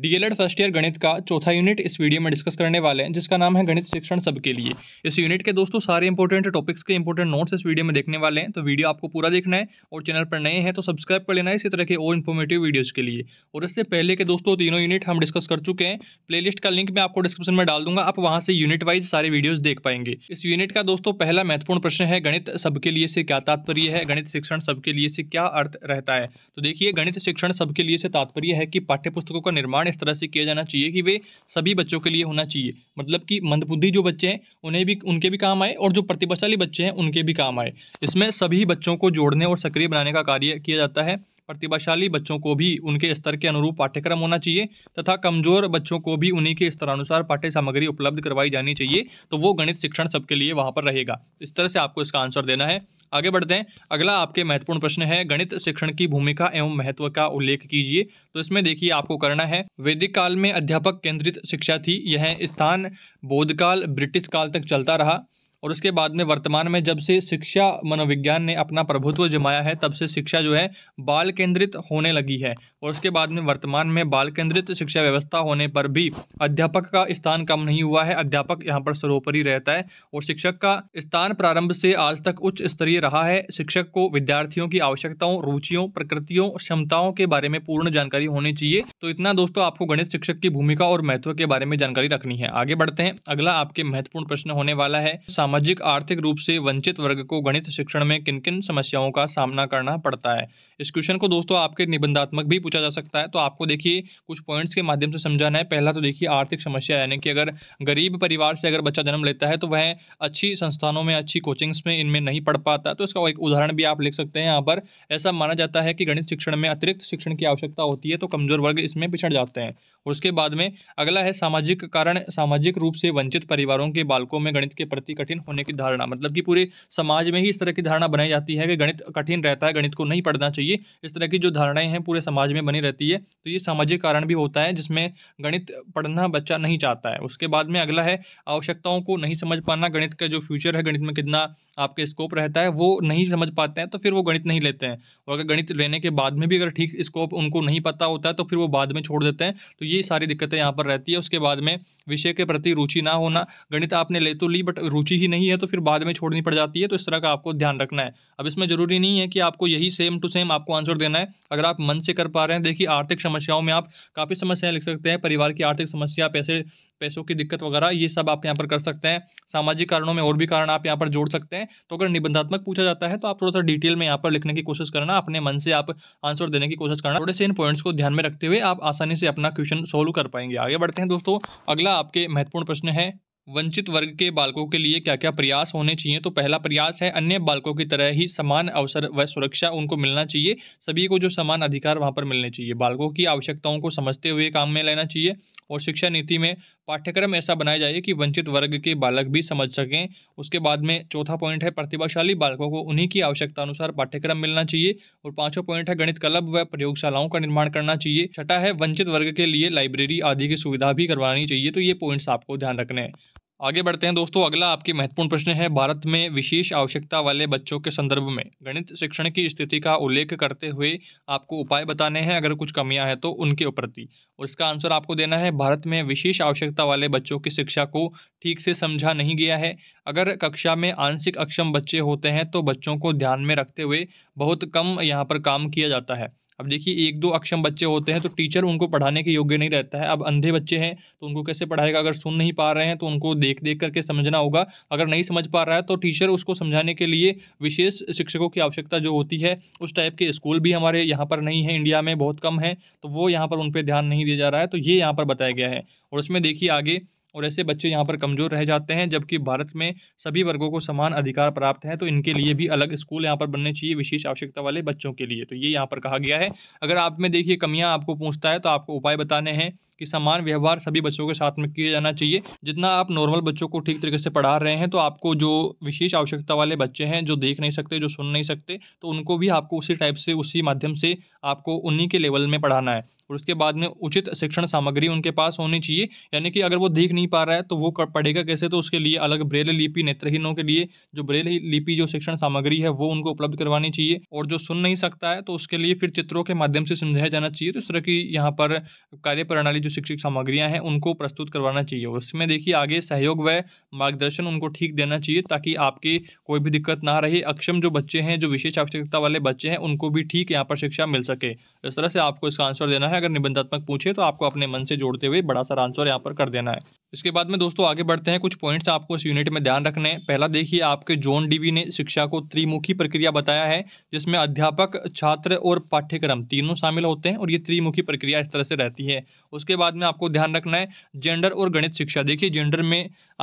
DElEd first year गणित का चौथा यूनिट इस वीडियो में डिस्कस करने वाले हैं जिसका नाम है गणित शिक्षण सबके लिए इस यूनिट के दोस्तों सारे इंपॉर्टेंट टॉपिक्स के इंपॉर्टेंट नोट्स इस वीडियो में देखने वाले हैं तो वीडियो आपको पूरा देखना है और चैनल पर नए हैं तो सब्सक्राइब कर लेना है इसी तरह के और इन्फॉर्मेटिव वीडियोज़ के लिए और इससे पहले के दोस्तों तीनों यूनिट हम डिस्कस कर चुके हैं प्ले का लिंक मैं आपको डिस्क्रिप्शन में डाल दूंगा आप वहाँ से यूनिट वाइज सारे वीडियोज़ देख पाएंगे इस यूनिट का दोस्तों पहला महत्वपूर्ण प्रश्न है गणित सबके लिए से क्या तात्पर्य है गणित शिक्षण सबके लिए से क्या अर्थ रहता है तो देखिए गणित शिक्षण सबके लिए से तात्पर्य है कि पाठ्यपुस्तकों का निर्माण निर्माण इस तरह से किया जाना चाहिए कि वे सभी बच्चों के लिए होना चाहिए मतलब कि मंदबुद्धि जो बच्चे हैं उन्हें भी उनके भी काम आए और जो प्रतिभाशाली बच्चे हैं उनके भी काम आए इसमें सभी बच्चों को जोड़ने और सक्रिय बनाने का कार्य किया जाता है प्रतिभाशाली बच्चों को भी उनके स्तर के अनुरूप पाठ्यक्रम होना चाहिए तथा कमजोर बच्चों को भी उन्हीं के स्तरानुसार पाठ्य सामग्री उपलब्ध करवाई जानी चाहिए तो वो गणित शिक्षण सबके लिए वहाँ पर रहेगा इस तरह से आपको इसका आंसर देना है आगे बढ़ते हैं अगला आपके महत्वपूर्ण प्रश्न है गणित शिक्षण की भूमिका एवं महत्व का उल्लेख कीजिए तो इसमें देखिए आपको करना है वैदिक काल में अध्यापक केंद्रित शिक्षा थी यह स्थान बोधकाल ब्रिटिश काल तक चलता रहा और उसके बाद में वर्तमान में जब से शिक्षा मनोविज्ञान ने अपना प्रभुत्व जमाया है तब से शिक्षा जो है बाल केंद्रित होने लगी है और उसके बाद में वर्तमान में बाल केंद्रित शिक्षा व्यवस्था होने पर भी अध्यापक का स्थान कम नहीं हुआ है अध्यापक यहाँ पर सर्वोपरि रहता है और शिक्षक का स्थान प्रारंभ से आज तक उच्च स्तरीय रहा है शिक्षक को विद्यार्थियों की आवश्यकताओं रुचियों प्रकृतियों क्षमताओं के बारे में पूर्ण जानकारी होनी चाहिए तो इतना दोस्तों आपको गणित शिक्षक की भूमिका और महत्व के बारे में जानकारी रखनी है आगे बढ़ते हैं अगला आपके महत्वपूर्ण प्रश्न होने वाला है सामाजिक आर्थिक रूप से वंचित वर्ग को गणित शिक्षण में किन किन समस्याओं का सामना करना पड़ता है इस क्वेश्चन को दोस्तों आपके निबंधात्मक भी पूछा पूछा जा सकता है तो आपको देखिए कुछ पॉइंट्स के माध्यम से समझाना है पहला तो देखिए आर्थिक समस्या यानी कि अगर गरीब परिवार से अगर बच्चा जन्म लेता है तो वह अच्छी संस्थानों में अच्छी कोचिंग्स में इनमें नहीं पढ़ पाता तो इसका एक उदाहरण भी आप लिख सकते हैं यहाँ पर ऐसा माना जाता है कि गणित शिक्षण में अतिरिक्त शिक्षण की आवश्यकता होती है तो कमजोर वर्ग इसमें पिछड़ जाते हैं उसके बाद में अगला है सामाजिक कारण सामाजिक रूप से वंचित परिवारों के बालकों में गणित के प्रति कठिन होने की धारणा मतलब कि पूरे समाज में ही इस तरह की धारणा बनाई जाती है कि गणित कठिन रहता है गणित को नहीं पढ़ना चाहिए इस तरह की जो धारणाएं हैं पूरे समाज में बनी रहती है तो ये सामाजिक कारण भी होता है जिसमें गणित पढ़ना बच्चा नहीं चाहता है उसके बाद में अगला है आवश्यकताओं को नहीं समझ पाना गणित का जो फ्यूचर है गणित में कितना आपके स्कोप रहता है वो नहीं समझ पाते हैं तो फिर वो गणित नहीं लेते हैं और अगर गणित लेने के बाद में भी अगर ठीक स्कोप उनको नहीं पता होता है तो फिर वो बाद में छोड़ देते हैं तो ये ये सारी दिक्कतें यहाँ पर रहती है उसके बाद में विषय के प्रति रुचि ना होना गणित आपने ले तो ली बट रुचि ही नहीं है तो फिर बाद में छोड़नी पड़ जाती है तो इस तरह का आपको ध्यान रखना है अब इसमें जरूरी नहीं है कि आपको यही सेम टू सेम आपको आंसर देना है अगर आप मन से कर पा रहे हैं देखिए आर्थिक समस्याओं में आप काफ़ी समस्याएं लिख सकते हैं परिवार की आर्थिक समस्या पैसे पैसों की दिक्कत वगैरह ये सब आप यहाँ पर कर सकते हैं सामाजिक कारणों में और भी कारण आप यहाँ पर जोड़ सकते हैं तो अगर निबंधात्मक पूछा जाता है तो आप थोड़ा सा डिटेल में यहाँ पर लिखने की कोशिश करना अपने मन से आप आंसर देने की कोशिश करना थोड़े से इन पॉइंट्स को ध्यान में रखते हुए आप आसानी से अपना क्वेश्चन सोल्व कर पाएंगे आगे बढ़ते हैं दोस्तों अगला आपके महत्वपूर्ण प्रश्न है वंचित वर्ग के बालकों के लिए क्या क्या प्रयास होने चाहिए तो पहला प्रयास है अन्य बालकों की तरह ही समान अवसर व सुरक्षा उनको मिलना चाहिए सभी को जो समान अधिकार वहां पर मिलने चाहिए बालकों की आवश्यकताओं को समझते हुए काम में लेना चाहिए और शिक्षा नीति में पाठ्यक्रम ऐसा बनाया जाए कि वंचित वर्ग के बालक भी समझ सकें उसके बाद में चौथा पॉइंट है प्रतिभाशाली बालकों को उन्हीं की आवश्यकता अनुसार पाठ्यक्रम मिलना चाहिए और पांचवा पॉइंट है गणित क्लब व प्रयोगशालाओं का निर्माण करना चाहिए छठा है वंचित वर्ग के लिए लाइब्रेरी आदि की सुविधा भी करवानी चाहिए तो ये पॉइंट्स आपको ध्यान रखने हैं आगे बढ़ते हैं दोस्तों अगला आपकी महत्वपूर्ण प्रश्न है भारत में विशेष आवश्यकता वाले बच्चों के संदर्भ में गणित शिक्षण की स्थिति का उल्लेख करते हुए आपको उपाय बताने हैं अगर कुछ कमियां हैं तो उनके प्रति और इसका आंसर आपको देना है भारत में विशेष आवश्यकता वाले बच्चों की शिक्षा को ठीक से समझा नहीं गया है अगर कक्षा में आंशिक अक्षम बच्चे होते हैं तो बच्चों को ध्यान में रखते हुए बहुत कम यहाँ पर काम किया जाता है अब देखिए एक दो अक्षम बच्चे होते हैं तो टीचर उनको पढ़ाने के योग्य नहीं रहता है अब अंधे बच्चे हैं तो उनको कैसे पढ़ाएगा अगर सुन नहीं पा रहे हैं तो उनको देख देख करके समझना होगा अगर नहीं समझ पा रहा है तो टीचर उसको समझाने के लिए विशेष शिक्षकों की आवश्यकता जो होती है उस टाइप के स्कूल भी हमारे यहाँ पर नहीं है इंडिया में बहुत कम है तो वो यहाँ पर उन पर ध्यान नहीं दिया जा रहा है तो ये यहाँ पर बताया गया है और उसमें देखिए आगे और ऐसे बच्चे यहाँ पर कमज़ोर रह जाते हैं जबकि भारत में सभी वर्गों को समान अधिकार प्राप्त हैं तो इनके लिए भी अलग स्कूल यहाँ पर बनने चाहिए विशेष आवश्यकता वाले बच्चों के लिए तो ये यहाँ पर कहा गया है अगर आप में देखिए कमियाँ आपको पूछता है तो आपको उपाय बताने हैं कि समान व्यवहार सभी बच्चों के साथ में किया जाना चाहिए जितना आप नॉर्मल बच्चों को ठीक तरीके से पढ़ा रहे हैं तो आपको जो विशेष आवश्यकता वाले बच्चे हैं जो देख नहीं सकते जो सुन नहीं सकते तो उनको भी आपको उसी टाइप से उसी माध्यम से आपको उन्हीं के लेवल में पढ़ाना है और उसके बाद में उचित शिक्षण सामग्री उनके पास होनी चाहिए यानी कि अगर वो देख नहीं पा रहा है तो वो पढ़ेगा कैसे तो उसके लिए अलग ब्रेल लिपि नेत्रहीनों के लिए जो ब्रेल लिपि जो शिक्षण सामग्री है वो उनको उपलब्ध करवानी चाहिए और जो सुन नहीं सकता है तो उसके लिए फिर चित्रों के माध्यम से समझाया जाना चाहिए तो इस तरह की यहाँ पर प्रणाली जो शिक्षक सामग्रियां हैं उनको प्रस्तुत करवाना चाहिए और उसमें देखिए आगे सहयोग व मार्गदर्शन उनको ठीक देना चाहिए ताकि आपकी कोई भी दिक्कत ना रहे अक्षम जो बच्चे हैं जो विशेष आवश्यकता वाले बच्चे हैं उनको भी ठीक यहाँ पर शिक्षा मिल सके इस तरह से आपको इसका आंसर देना है अगर निबंधात्मक पूछे तो आपको अपने मन से जोड़ते हुए बड़ा सा आंसर यहाँ पर कर देना है इसके बाद में दोस्तों आगे बढ़ते हैं कुछ पॉइंट्स आपको इस यूनिट में ध्यान रखने हैं पहला देखिए आपके जोन डीवी ने शिक्षा को त्रिमुखी प्रक्रिया बताया है जिसमें अध्यापक छात्र और पाठ्यक्रम तीनों शामिल होते हैं और ये त्रिमुखी प्रक्रिया इस तरह से रहती है उसके बाद में आपको ध्यान रखना है जेंडर और गणित शिक्षा देखिए जेंडर में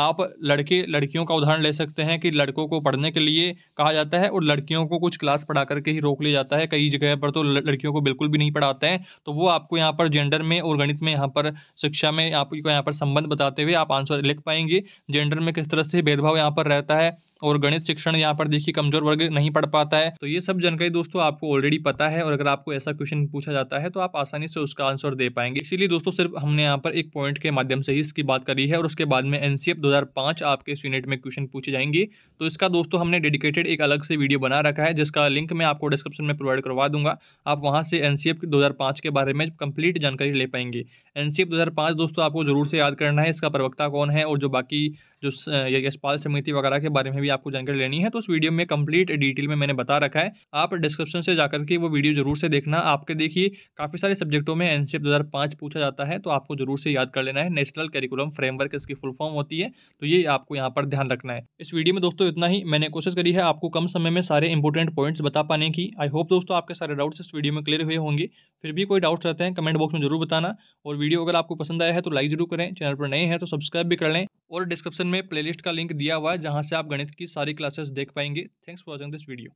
आप लड़के लड़कियों का उदाहरण ले सकते हैं कि लड़कों को पढ़ने के लिए कहा जाता है और लड़कियों को कुछ क्लास पढ़ा करके ही रोक लिया जाता है कई जगह पर तो लड़कियों को बिल्कुल भी नहीं पढ़ाते हैं तो वो आपको यहाँ पर जेंडर में और गणित में यहाँ पर शिक्षा में आपको यहाँ पर संबंध बताते बताते हुए आप आंसर लिख पाएंगे जेंडर में किस तरह से भेदभाव यहाँ पर रहता है और गणित शिक्षण यहाँ पर देखिए कमजोर वर्ग नहीं पढ़ पाता है तो ये सब जानकारी दोस्तों आपको ऑलरेडी पता है और अगर आपको ऐसा क्वेश्चन पूछा जाता है तो आप आसानी से उसका आंसर दे पाएंगे इसीलिए दोस्तों सिर्फ हमने यहाँ पर एक पॉइंट के माध्यम से ही इसकी बात करी है और उसके बाद में एनसीएफ दो आपके इस यूनिट में क्वेश्चन पूछे जाएंगे तो इसका दोस्तों हमने डेडिकेटेड एक अलग से वीडियो बना रखा है जिसका लिंक मैं आपको डिस्क्रिप्शन में प्रोवाइड करवा दूंगा आप वहाँ से एनसीएफ 2005 के बारे में कंप्लीट जानकारी ले पाएंगे एनसीएफ 2005 दोस्तों आपको जरूर से याद करना है इसका प्रवक्ता कौन है और जो बाकी जो यशपाल समिति वगैरह के बारे में भी आपको जानकारी लेनी है तो उस वीडियो में कंप्लीट डिटेल में मैंने बता रखा है आप डिस्क्रिप्शन से जाकर के वो वीडियो जरूर से देखना आपके देखिए काफ़ी सारे सब्जेक्टों में एन सी पूछा जाता है तो आपको जरूर से याद कर लेना है नेशनल करिकुलम फ्रेमवर्क इसकी फुल फॉर्म होती है तो ये आपको यहाँ पर ध्यान रखना है इस वीडियो में दोस्तों इतना ही मैंने कोशिश करी है आपको कम समय में सारे इंपॉर्टेंट पॉइंट्स बता पाने की आई होप दोस्तों आपके सारे डाउट्स इस वीडियो में क्लियर हुए होंगे फिर भी कोई डाउट्स रहते हैं कमेंट बॉक्स में जरूर बताना और वीडियो अगर आपको पसंद आया है तो लाइक जरूर करें चैनल पर नए हैं तो सब्सक्राइब भी कर लें और डिस्क्रिप्शन में प्लेलिस्ट का लिंक दिया हुआ है जहाँ से आप गणित की सारी क्लासेस देख पाएंगे thanks for watching this video